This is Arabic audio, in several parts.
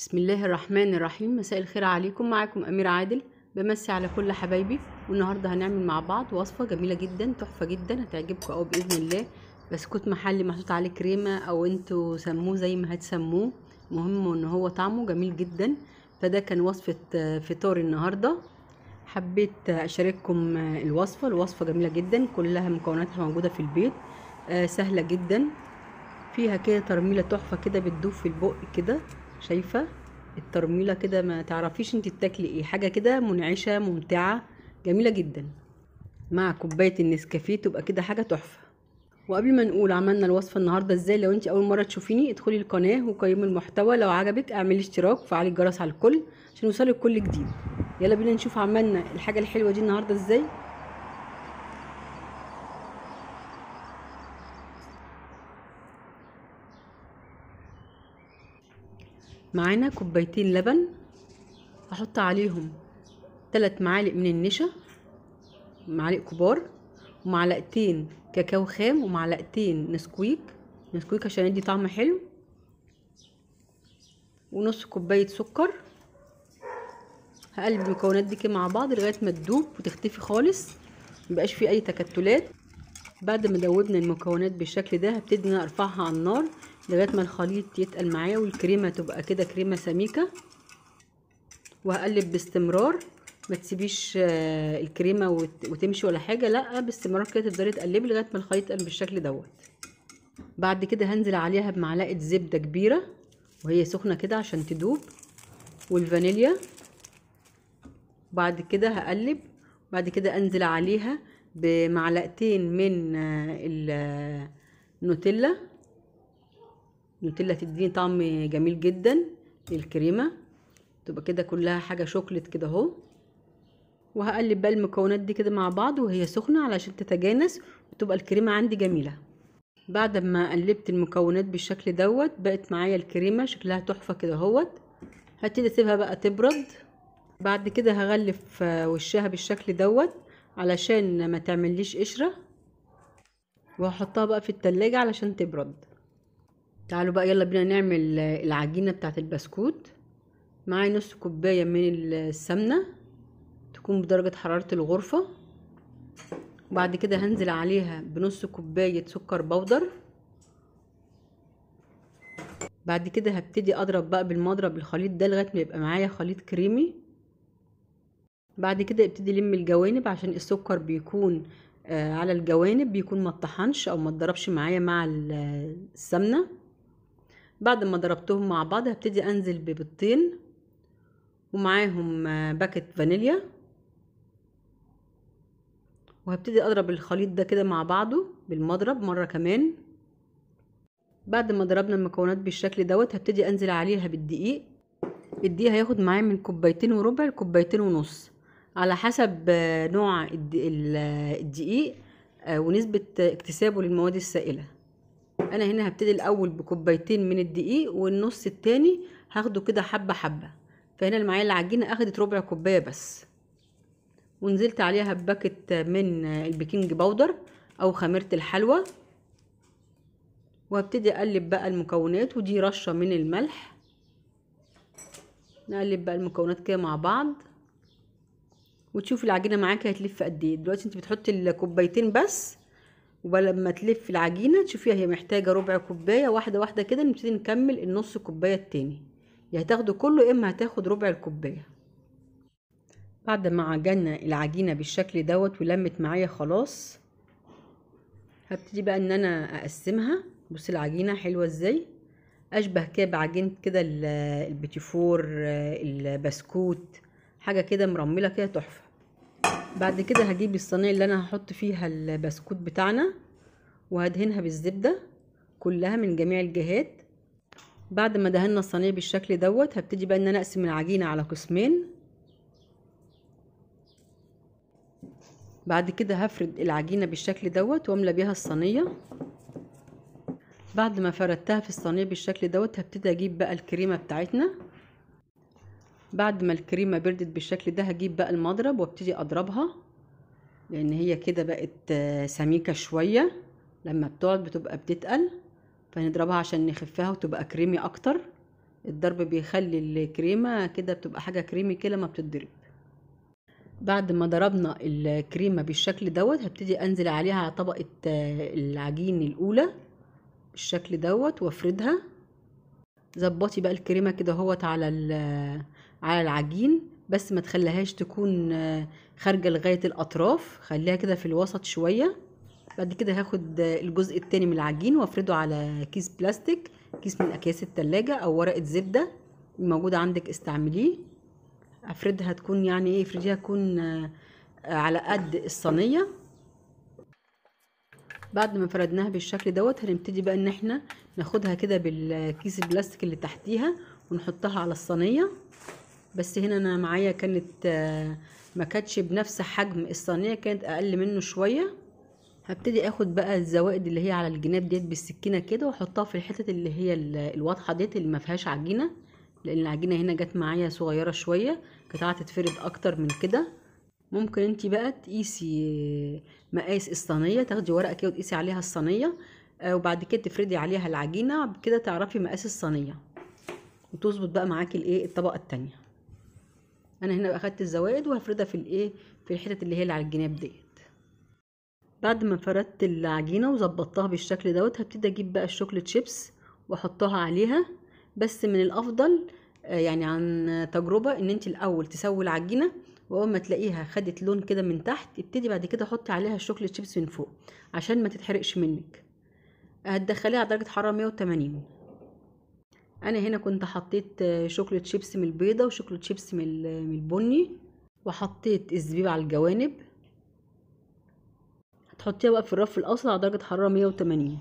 بسم الله الرحمن الرحيم مساء الخير عليكم معاكم أمير عادل بمسي على كل حبايبي والنهاردة هنعمل مع بعض وصفة جميلة جدا تحفة جدا هتعجبكم أوي بإذن الله بسكوت محلي محطوط عليه كريمة أو انتوا سموه زي ما هتسموه مهم ان هو طعمه جميل جدا فده كان وصفة آه، فطار النهاردة حبيت أشارككم آه، الوصفة الوصفة جميلة جدا كلها مكوناتها موجودة في البيت آه، سهلة جدا فيها كده ترميلة تحفة كده بتدوب في البق كده شايفه الترميله كده ما تعرفيش انت بتاكلي ايه حاجه كده منعشه ممتعه جميله جدا مع كوبايه النسكافيه تبقى كده حاجه تحفه وقبل ما نقول عملنا الوصفه النهارده ازاي لو انت اول مره تشوفيني ادخلي القناه وقيمي المحتوى لو عجبك اعملي اشتراك وفعلي الجرس على الكل عشان يوصلك كل جديد يلا بينا نشوف عملنا الحاجه الحلوه دي النهارده ازاي معانا كوبايتين لبن هحط عليهم ثلاث معالق من النشا معالق كبار ومعلقتين كاكاو خام ومعلقتين نسكويك نسكويك عشان يدي طعم حلو ونص كوبايه سكر هقلب المكونات دي كده مع بعض لغايه ما تدوب وتختفي خالص مبقاش فيه اي تكتلات بعد ما دوبنا المكونات بالشكل ده هبتدي ارفعها على النار لغايه ما الخليط يتقل معايا والكريمه تبقى كده كريمه سميكه وهقلب باستمرار ما تسيبيش آه، الكريمه وتمشي ولا حاجه لا باستمرار كده تفضلي تقلبي لغايه ما الخليط يتقل بالشكل دوت بعد كده هنزل عليها بمعلقه زبده كبيره وهي سخنه كده عشان تدوب والفانيليا بعد كده هقلب بعد كده انزل عليها بمعلقتين من آه، النوتيلا آه، النوتيلا تديني طعم جميل جدا للكريمه تبقى كده كلها حاجه شوكليت كده اهو وهقلب بقى المكونات دي كده مع بعض وهي سخنه علشان تتجانس وتبقى الكريمه عندي جميله بعد ما قلبت المكونات بالشكل دوت بقت معايا الكريمه شكلها تحفه كده اهوت هبتدي اسيبها بقى تبرد بعد كده هغلف آه، وشها بالشكل دوت علشان ما تعمليش قشره وهحطها بقى في التلاجة علشان تبرد تعالوا بقى يلا بينا نعمل آه، العجينة بتاعت البسكوت معايا نص كوباية من السمنة تكون بدرجة حرارة الغرفة وبعد كده هنزل عليها بنص كوباية سكر بودر بعد كده هبتدي اضرب بقى بالمضرب الخليط ده لغاية ما يبقى معايا خليط كريمي بعد كده ابتدي لم الجوانب عشان السكر بيكون آه، على الجوانب بيكون ما اتطحنش او ما اتضربش معايا مع آه، السمنه بعد ما ضربتهم مع بعض هبتدي انزل ببيضتين ومعاهم آه، باكت فانيليا وهبتدي اضرب الخليط ده كده مع بعضه بالمضرب مره كمان بعد ما ضربنا المكونات بالشكل دوت هبتدي انزل عليها بالدقيق الدقيق هياخد معايا من كوبايتين وربع لكوبايتين ونص على حسب آه، نوع آه، الدقيق ونسبه اكتسابه للمواد السائله انا هنا هبتدي الاول بكوبايتين من الدقيق والنص التاني هاخده كده حبه حبه فهنا معايا العجينه اخدت ربع كوبايه بس ونزلت عليها بباكت من البيكنج باودر او خميره الحلوى وهبتدي اقلب بقى المكونات ودي رشه من الملح نقلب بقى المكونات كده مع بعض وتشوفي العجينه معاكي هتلف قد ايه دلوقتي انت بتحطي الكوبايتين بس ولما تلف العجينه تشوفيها هي محتاجه ربع كوبايه واحده واحده كده نبتدي نكمل النص كوبايه التاني يا هتاخده كله يا اما هتاخد ربع الكوبايه بعد ما عجنا العجينه بالشكل دوت ولمت معايا خلاص هبتدي بقى ان انا اقسمها بصي العجينه حلوه ازاي اشبه كده بعجينه كده البتيفور البسكوت حاجه كده مرمله كده تحفه بعد كده هجيب الصينيه اللي انا هحط فيها البسكوت بتاعنا وهدهنها بالزبدة كلها من جميع الجهات بعد ما دهنا الصينية بالشكل دوت هبتدي بقى ان انا اقسم العجينة على قسمين بعد كده هفرد العجينة بالشكل دوت واملى بيها الصينية بعد ما فردتها في الصينية بالشكل دوت هبتدي اجيب بقى الكريمة بتاعتنا بعد ما الكريمة بردت بالشكل ده هجيب بقى المضرب وابتدي اضربها لان هي كده بقت آه، سميكة شوية لما بتقعد بتبقى بتتقل فنضربها عشان نخفها وتبقى كريمي اكتر الضرب بيخلي الكريمه كده بتبقى حاجه كريمي كده ما بتتضرب بعد ما ضربنا الكريمه بالشكل دوت هبتدي انزل عليها على طبقه آه، العجين الاولى بالشكل دوت وافردها ظبطي بقى الكريمه كده اهوت على آه، على العجين بس ما تخليهاش تكون آه، خارجه لغايه الاطراف خليها كده في الوسط شويه بعد كده هاخد الجزء التاني من العجين وافرده على كيس بلاستيك كيس من اكياس التلاجة او ورقة زبدة موجودة عندك استعمليه افردها تكون يعني ايه افرديها تكون آه، على قد الصينية بعد ما فردناها بالشكل دوت هنبتدي بقى ان احنا ناخدها كده بالكيس البلاستيك اللي تحتيها ونحطها على الصينية بس هنا انا معايا كانت آه، ما كانتش بنفس حجم الصينية كانت اقل منه شوية هبتدي اخد بقى الزوائد اللي هي على الجناب ديت بالسكينه كده واحطها في الحتت اللي هي الواضحه ديت اللي ما فيهاش عجينه لان العجينه هنا جت معايا صغيره شويه كانت هتتفرد اكتر من كده ممكن انت بقى تقيسي مقاس الصينيه تاخدي ورقه كده وتقيسي عليها الصينيه آه، وبعد كده تفردي عليها العجينه بكده تعرفي مقاس الصينيه وتظبط بقى معاكي الايه الطبقه التانية انا هنا اخدت الزوائد وهفردها في الايه في الحتت اللي هي على الجناب ديت بعد ما فردت العجينه وظبطتها بالشكل دوت هبتدي اجيب بقى الشوكليت شيبس واحطها عليها بس من الافضل آه، يعني عن تجربه ان انت الاول تسوي العجينه واول ما تلاقيها خدت لون كده من تحت ابتدي بعد كده حطي عليها الشوكليت شيبس من فوق عشان ما تتحرقش منك هتدخليها على درجه حراره 180 انا هنا كنت حطيت آه، شوكليت شيبس من البيضه وشوكليت شيبس من البني وحطيت الزبيب على الجوانب تحطيها بقى في الرف الاصلي على درجه حراره 180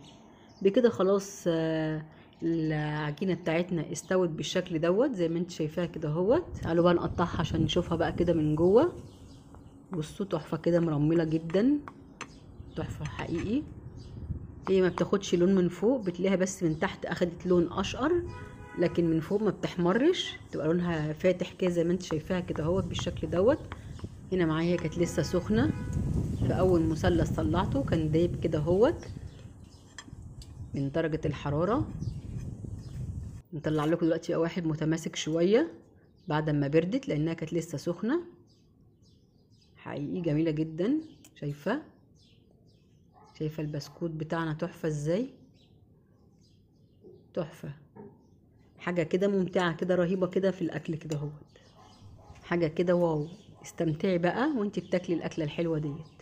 بكده خلاص آه، العجينه بتاعتنا استوت بالشكل دوت زي ما انت شايفاها كده اهوت تعالوا بقى نقطعها عشان نشوفها بقى كده من جوه بصوا تحفه كده مرمله جدا تحفه حقيقي هي ما بتاخدش لون من فوق بتلاقيها بس من تحت اخدت لون اشقر لكن من فوق ما بتحمرش تبقى لونها فاتح كده زي ما انت شايفاها كده اهوت بالشكل دوت هنا معايا كانت لسه سخنه في اول مثلث طلعته كان دايب كده اهوت من درجة الحرارة نطلع لكم دلوقتي بقى واحد متماسك شوية بعد ما بردت لانها كانت لسه سخنة حقيقي جميلة جدا شايفة شايفة البسكوت بتاعنا تحفة ازاي تحفة حاجة كده ممتعة كده رهيبة كده في الأكل كده اهوت حاجة كده واو استمتعي بقى وانتي بتاكلي الأكلة الحلوة ديت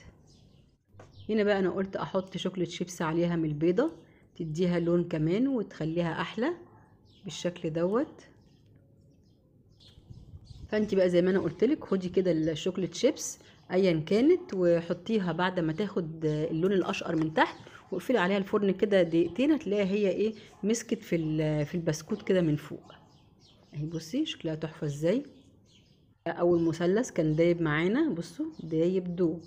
هنا بقى انا قلت احط شوكليت شيبس عليها من البيضه تديها لون كمان وتخليها احلى بالشكل دوت فانت بقى زي ما انا قلت لك خدي كده الشوكليت شيبس ايا كانت وحطيها بعد ما تاخد اللون الاشقر من تحت وقفلي عليها الفرن كده دقيقتين هتلاقيها هي ايه مسكت في في البسكوت كده من فوق اهي بصي شكلها تحفه ازاي اول مثلث كان دايب معانا بصوا دايب دوب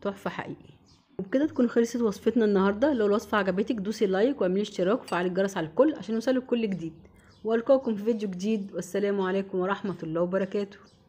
تحفه حقيقي وبكده تكون خلصت وصفتنا النهارده لو الوصفه عجبتك دوسي لايك واعملي اشتراك وفعلي الجرس على الكل عشان يوصلك كل جديد والقاكم في فيديو جديد والسلام عليكم ورحمه الله وبركاته